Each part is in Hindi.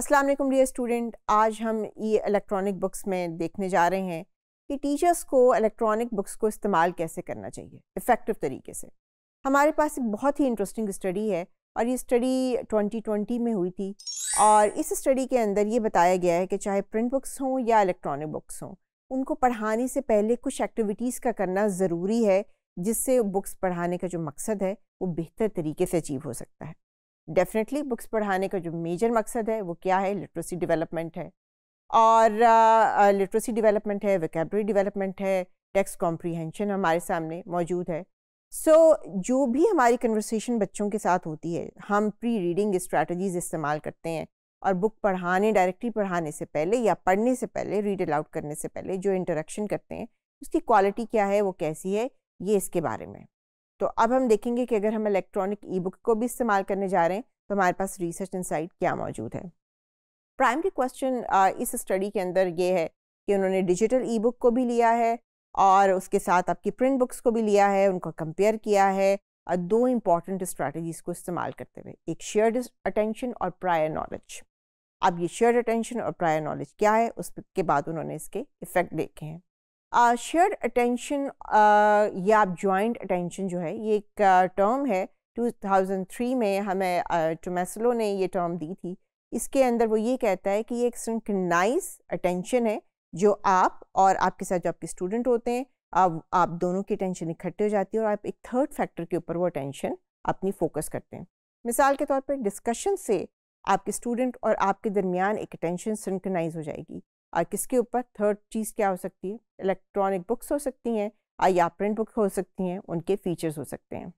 अस्सलाम वालेकुम डियर स्टूडेंट आज हम ये इलेक्ट्रॉनिक बुक्स में देखने जा रहे हैं कि टीचर्स को इलेक्ट्रॉनिक बुक्स को इस्तेमाल कैसे करना चाहिए इफ़ेक्टिव तरीके से हमारे पास एक बहुत ही इंटरेस्टिंग स्टडी है और ये स्टडी 2020 में हुई थी और इस स्टडी के अंदर ये बताया गया है कि चाहे प्रिंट बुक्स हों या इलेक्ट्रॉनिक बुक्स हों उनको पढ़ाने से पहले कुछ एक्टिविटीज़ का करना ज़रूरी है जिससे बुक्स पढ़ाने का जो मकसद है वो बेहतर तरीके से अचीव हो सकता है डेफिनेटली बुक्स पढ़ाने का जो मेजर मकसद है वो क्या है लिटरेसी डेवलपमेंट है और लिटरेसी uh, डेवलपमेंट है वेकेबरी डेवलपमेंट है टेक्स्ट कॉम्प्रीहेंशन हमारे सामने मौजूद है सो so, जो भी हमारी कन्वर्सेशन बच्चों के साथ होती है हम प्री रीडिंग स्ट्रैटीज इस्तेमाल करते हैं और बुक पढ़ाने डायरेक्टली पढ़ाने से पहले या पढ़ने से पहले रीड अलाउड करने से पहले जो इंटरेक्शन करते हैं उसकी क्वालिटी क्या है वो कैसी है ये इसके बारे में तो अब हम देखेंगे कि अगर हम इलेक्ट्रॉनिक ई बुक को भी इस्तेमाल करने जा रहे हैं तो हमारे पास रिसर्च इनसाइट क्या मौजूद है प्राइमरी क्वेश्चन इस स्टडी के अंदर ये है कि उन्होंने डिजिटल ई बुक को भी लिया है और उसके साथ आपकी प्रिंट बुक्स को भी लिया है उनको कंपेयर किया है और दो इम्पॉर्टेंट स्ट्रैटेजीज़ को इस्तेमाल करते हुए एक शेयर्ड अटेंशन और प्रायर नॉलेज अब ये शेयर्ड अटेंशन और प्रायर नॉलेज क्या है उसके बाद उन्होंने इसके इफ़ेक्ट देखे हैं शेयर अटेंशन या आप जॉइंट अटेंशन जो है ये एक टर्म है 2003 में हमें टोमेसलो ने ये टर्म दी थी इसके अंदर वो ये कहता है कि ये एक सिंकनाइज अटेंशन है जो आप और आपके साथ जो आपके स्टूडेंट होते हैं आप आप दोनों की अटेंशन इकट्ठे हो जाती है और आप एक थर्ड फैक्टर के ऊपर वो अटेंशन अपनी फोकस करते हैं मिसाल के तौर पर डिस्कशन से आपके स्टूडेंट और आपके दरमियान एक अटेंशन सिंकनाइज हो जाएगी और किसके ऊपर थर्ड चीज़ क्या हो सकती है इलेक्ट्रॉनिक बुक्स हो सकती हैं या प्रिंट बुक हो सकती हैं उनके फीचर्स हो सकते हैं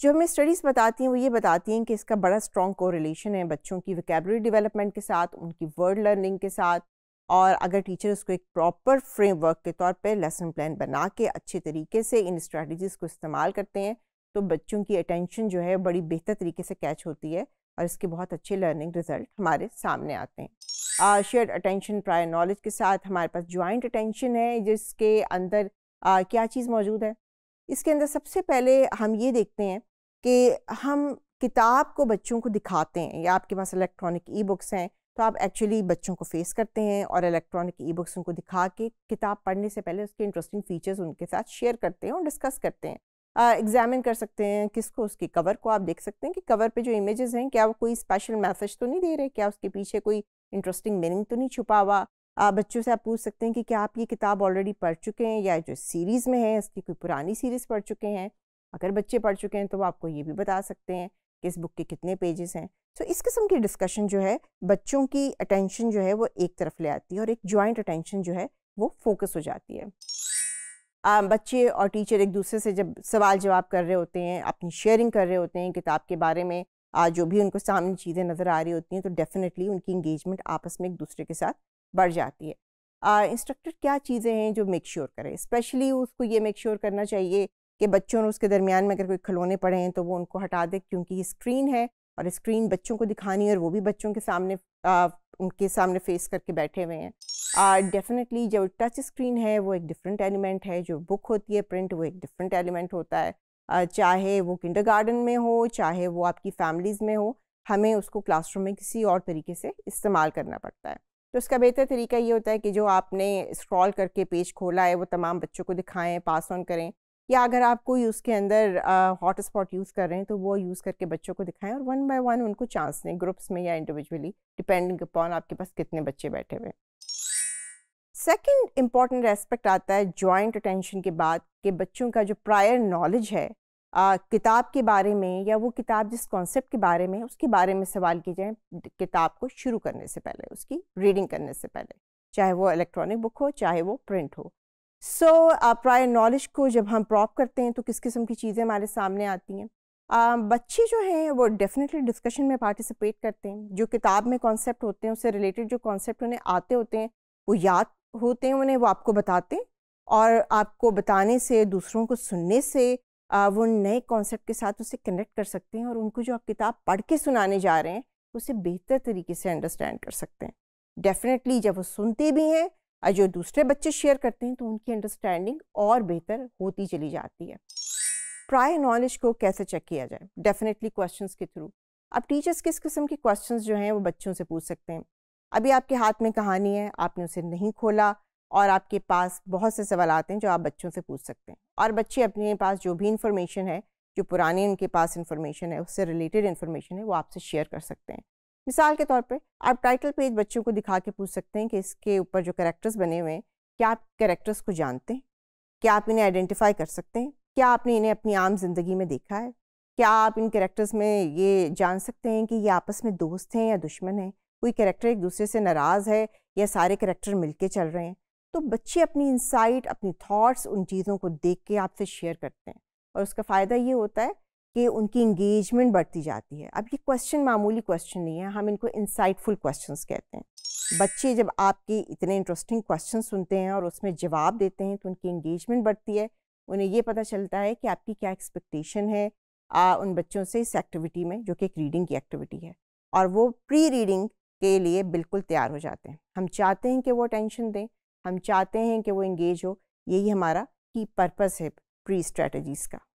जो हमें स्टडीज़ बताती हैं वो ये बताती हैं कि इसका बड़ा स्ट्रॉन्ग कोरिलेशन है बच्चों की वकेबलरी डेवलपमेंट के साथ उनकी वर्ड लर्निंग के साथ और अगर टीचर उसको एक प्रॉपर फ्रेमवर्क के तौर पे लेसन प्लान बना के अच्छे तरीके से इन स्ट्रेटजीज़ को इस्तेमाल करते हैं तो बच्चों की अटेंशन जो है बड़ी बेहतर तरीके से कैच होती है और इसके बहुत अच्छे लर्निंग रिजल्ट हमारे सामने आते हैं शेयर्ड अटेंशन प्रायर नॉलेज के साथ हमारे पास ज्वाइंट अटेंशन है जिसके अंदर आ, क्या चीज़ मौजूद है इसके अंदर सबसे पहले हम ये देखते हैं कि हम किताब को बच्चों को दिखाते हैं या आपके पास इलेक्ट्रॉनिक ई बुक्स हैं तो आप एक्चुअली बच्चों को फेस करते हैं और इलेक्ट्रॉनिक ई बुक्स उनको दिखा के किताब पढ़ने से पहले उसके इंटरेस्टिंग फीचर्स उनके साथ शेयर करते हैं और डिस्कस करते हैं एग्जामिन कर सकते हैं किसको उसकी कवर को आप देख सकते हैं कि कवर पे जो इमेजेस हैं क्या वो कोई स्पेशल मैसेज तो नहीं दे रहे क्या उसके पीछे कोई इंटरेस्टिंग मीनिंग तो नहीं छुपा हुआ आप बच्चों से आप पूछ सकते हैं कि क्या आप ये किताब ऑलरेडी पढ़ चुके हैं या जो सीरीज़ में है इसकी कोई पुरानी सीरीज़ पढ़ चुके हैं अगर बच्चे पढ़ चुके हैं तो वो आपको ये भी बता सकते हैं कि इस बुक के कितने पेजेस हैं सो इस किस्म की डिस्कशन जो है बच्चों की अटेंशन जो है वो एक तरफ ले आती है और एक जॉइंट अटेंशन जो है वो फोकस हो जाती है बच्चे और टीचर एक दूसरे से जब सवाल जवाब कर रहे होते हैं अपनी शेयरिंग कर रहे होते हैं किताब के बारे में आज जो भी उनको सामने चीज़ें नज़र आ रही होती हैं तो डेफ़िनेटली उनकी इंगेजमेंट आपस में एक दूसरे के साथ बढ़ जाती है इंस्ट्रक्टर क्या चीज़ें हैं जो मेक श्योर करें स्पेशली उसको ये मेक श्योर करना चाहिए कि बच्चों और उसके दरमियान में अगर कोई खिलौने पड़े हैं तो वो उनको हटा दे क्योंकि स्क्रीन है और स्क्रीन बच्चों को दिखानी और वो भी बच्चों के सामने उनके सामने फेस करके बैठे हुए हैं डेफिनेटली जो टच स्क्रीन है वो एक डिफरेंट एलिमेंट है जो बुक होती है प्रिंट वो एक डिफरेंट एलिमेंट होता है uh, चाहे वो किंडर में हो चाहे वो आपकी फैमिलीज़ में हो हमें उसको क्लासरूम में किसी और तरीके से इस्तेमाल करना पड़ता है तो उसका बेहतर तरीका ये होता है कि जो आपने स्क्रॉल करके पेज खोला है वो तमाम बच्चों को दिखाएं पास ऑन करें या अगर आप कोई उसके अंदर हॉट स्पॉट यूज़ कर रहे हैं तो वो यूज़ करके बच्चों को दिखाएं और वन बाय वन उनको चांस दें ग्रुप्स में या इंडिविजुअली डिपेंडिंग अपॉन आपके पास कितने बच्चे बैठे हुए हैं सेकेंड इम्पॉर्टेंट एस्पेक्ट आता है जॉइंट अटेंशन के बाद कि बच्चों का जो प्रायर नॉलेज है आ, किताब के बारे में या वो किताब जिस कॉन्सेप्ट के बारे में उसके बारे में सवाल किए जाएँ किताब को शुरू करने से पहले उसकी रीडिंग करने से पहले चाहे वो इलेक्ट्रॉनिक बुक हो चाहे वो प्रिंट हो सो so, नॉलेज uh, को जब हम प्रॉप करते हैं तो किस किस्म की चीज़ें हमारे सामने आती हैं uh, बच्चे जो हैं वो डेफिनेटली डिस्कशन में पार्टिसिपेट करते हैं जो किताब में कॉन्सेप्ट होते हैं उससे रिलेटेड जो कॉन्सेप्ट उन्हें आते होते हैं वो याद होते हैं उन्हें वो आपको बताते हैं और आपको बताने से दूसरों को सुनने से आ, वो नए कॉन्सेप्ट के साथ उसे कनेक्ट कर सकते हैं और उनको जो आप किताब पढ़ के सुनाने जा रहे हैं उसे बेहतर तरीके से अंडरस्टैंड कर सकते हैं डेफिनेटली जब वो सुनते भी हैं और जो दूसरे बच्चे शेयर करते हैं तो उनकी अंडरस्टैंडिंग और बेहतर होती चली जाती है प्राय नॉलेज को कैसे चेक किया जाए डेफिनेटली क्वेश्चंस के थ्रू अब टीचर्स किस किस्म के क्वेश्चंस जो हैं वो बच्चों से पूछ सकते हैं अभी आपके हाथ में कहानी है आपने उसे नहीं खोला और आपके पास बहुत से सवाल आते हैं जो आप बच्चों से पूछ सकते हैं और बच्चे अपने पास जो भी इंफॉर्मेशन है जो पुरानी उनके पास इंफॉर्मेशन है उससे रिलेटेड इन्फॉर्मेशन है वो आपसे शेयर कर सकते हैं मिसाल के तौर पर आप टाइटल पेज बच्चों को दिखा के पूछ सकते हैं कि इसके ऊपर जो करेक्टर्स बने हुए हैं क्या आप करेक्टर्स को जानते हैं क्या आप इन्हें आइडेंटिफाई कर सकते हैं क्या आपने इन्हें अपनी आम जिंदगी में देखा है क्या आप इन करेक्टर्स में ये जान सकते हैं कि ये आपस में दोस्त हैं या दुश्मन हैं कोई करेक्टर एक दूसरे से नाराज़ है या सारे करेक्टर मिलके चल रहे हैं तो बच्चे अपनी इंसाइट अपनी थॉट्स उन चीज़ों को देख के आपसे शेयर करते हैं और उसका फ़ायदा ये होता है कि उनकी इंगेजमेंट बढ़ती जाती है अब ये क्वेश्चन मामूली क्वेश्चन नहीं है हम इनको इंसाइटफुल क्वेश्चन कहते हैं बच्चे जब आपके इतने इंटरेस्टिंग क्वेश्चन सुनते हैं और उसमें जवाब देते हैं तो उनकी इंगेजमेंट बढ़ती है उन्हें ये पता चलता है कि आपकी क्या एक्सपेक्टेशन है आ, उन बच्चों से इस एक्टिविटी में जो कि एक रीडिंग की एक्टिविटी है और वो प्री रीडिंग के लिए बिल्कुल तैयार हो जाते हैं हम चाहते हैं कि वो अटेंशन दें हम चाहते हैं कि वो इंगेज हो यही हमारा की पर्पस है प्री स्ट्रेटजीज़ का